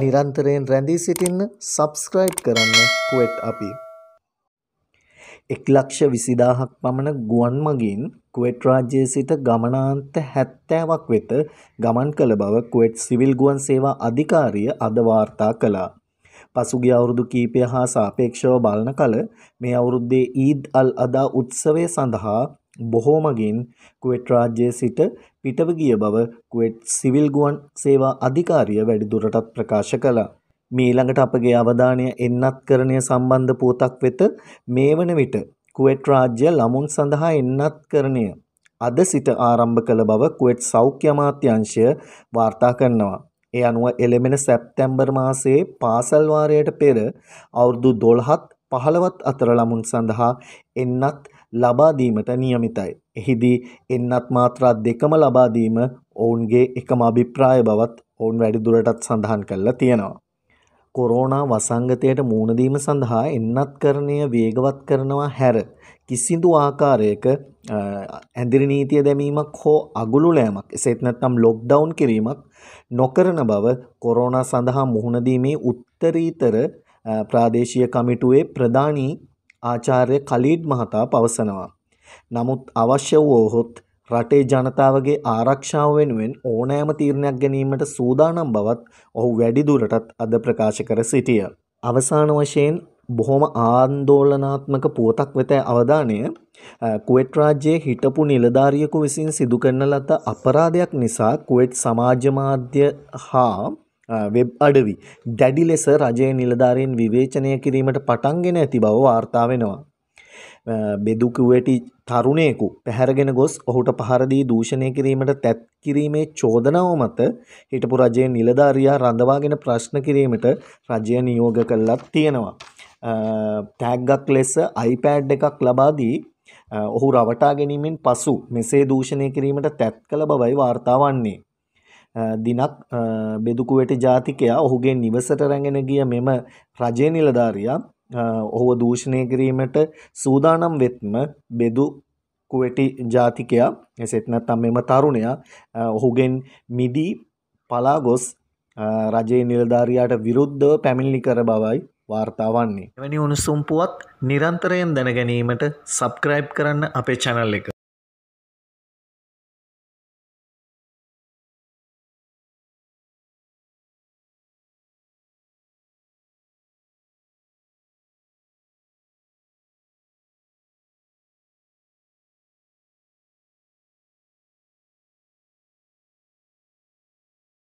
නිරන්තරයෙන් රැඳී සිටින්න සබස්ක්‍රයිබ් කරන්න කුවෙට් අපි. එක්ලක්ෂ විසිදාහක් පමණ ගුවන් මගින් කුවෙට් රාජ්‍යයේ සිට ගමනාන්ත හැත්තෑවක් වෙත ගමන් කළ බව කුවෙට් සිවිල් ගුවන් සේවා අධිකාරිය අද වාර්තා කළා. පසුගිය අවුරුදු කීපය හා සාපේක්ෂව බලන කල මේ අවුරුද්දේ ඊද් අල් අදා උත්සවය සඳහා බොහෝමගින් කුවේට් රාජ්‍යයේ සිට පිටව ගිය බව කුවේට් සිවිල් ගුවන් සේවා අධිකාරිය වැඩිදුරටත් ප්‍රකාශ කළා. මීළඟට අපගේ අවධානය එන්නත්කරණය සම්බන්ධ පුවතක් වෙත මේ වන විට කුවේට් රාජ්‍ය ළමුන් සඳහා එන්නත්කරණය අද සිට ආරම්භ කළ බව කුවේට් සෞඛ්‍ය අමාත්‍යාංශය වාර්තා කරනවා. ඒ අනුව එළමෙන සැප්තැම්බර් මාසයේ පාසල් වාරයට පෙර අවුරුදු 12ත් 15ත් අතර ළමුන් සඳහා එන්නත් ලබා දීමට නියමිතයි. එහිදී එන්නත් මාත්‍රා දෙකම ලබා දීම ඔවුන්ගේ එකම අභිප්‍රාය බවත් ඔවුන් වැඩිදුරටත් සඳහන් කළා තියෙනවා. කොරෝනා වසංගතයට මුහුණ සඳහා එන්නත්කරණය වේගවත් කරනවා හැර කිසිදු ආකාරයක ඇඳිරි නීතිය දැමීමක් හෝ අගුළුලෑමක් එසේත් නැත්නම් ලොක්ඩවුන් කිරීමක් නොකරන බව කොරෝනා සඳහා මුහුණ දීමේ උත්තරීතර ප්‍රාදේශීය කමිටුවේ ප්‍රධානී ආචාර්ය කලීඩ් මහතා පවසනවා. නමුත් අවශ්‍ය වුවහොත් රටේ ජනතාවගේ ආරක්ෂාව වෙනුවෙන් ඕනෑම තීරණයක් ගැනීමට සූදානම් බවත් ඔහු වැඩිදුරටත් අද ප්‍රකාශ කර සිටිය. අවසාන වශයෙන් බොහොම ආන්දෝලනාත්මක පුවතක් වෙත අවධානය කුවෙට් රාජ්‍යයේ හිටපු නිලධාරියකු විසින් සිදු කරන ලද අපරාධයක් නිසා කුවෙට් සමාජ මාධ්‍ය හා වෙබ් අඩවි දැඩි ලෙස රජයේ නිලධාරීන් විවේචනය කිරීමට පටන්ගෙන ඇති බව වාර්තා වෙනවා. බෙදුකුවටි තරුණයෙකු පැහැරගෙන ගොස් ඔහුට පහරදී දූෂණය කිරීමට තැත් කිරීමේ චෝදනාව මත හිටපු රජයේ නිලධාරියා රඳවාගෙන ප්‍රශ්න කිරීමට රජය නියෝග කළත් තියෙනවා. තැග්ගක් ලෙස අයිපෑඩ් එකක් ලබාදී ඔහු රවටා ගැනීමෙන් පසු මෙසේ දූෂණය කිරීමට තැත් කළ බවයි වාර්තා වන්නේ. දිනක් බෙදුකුවැටි ජාතිකයා ඔහුගේ නිවසට රැගෙන ගිය මෙම රජේ නිලධාරියා ඔහුව දූෂණය කිරීමට සූදානම් වෙත්ම බෙදු කුවැටි ජාතිකයා එසෙත් නැත්නම් මෙම තරුණයා ඔහුගෙන් මිදී පලා ගොස් රජයේ නිලධාරියාට විරුද්ධව පැමිණිලි කර බවයි වාර්තා වන්නේ. එවැනි උණුසුම් පුවත් නිරන්තරයෙන් දැන ගැනීමට සබ්ස්ක්‍රයිබ් කරන්න අපේ channel එක.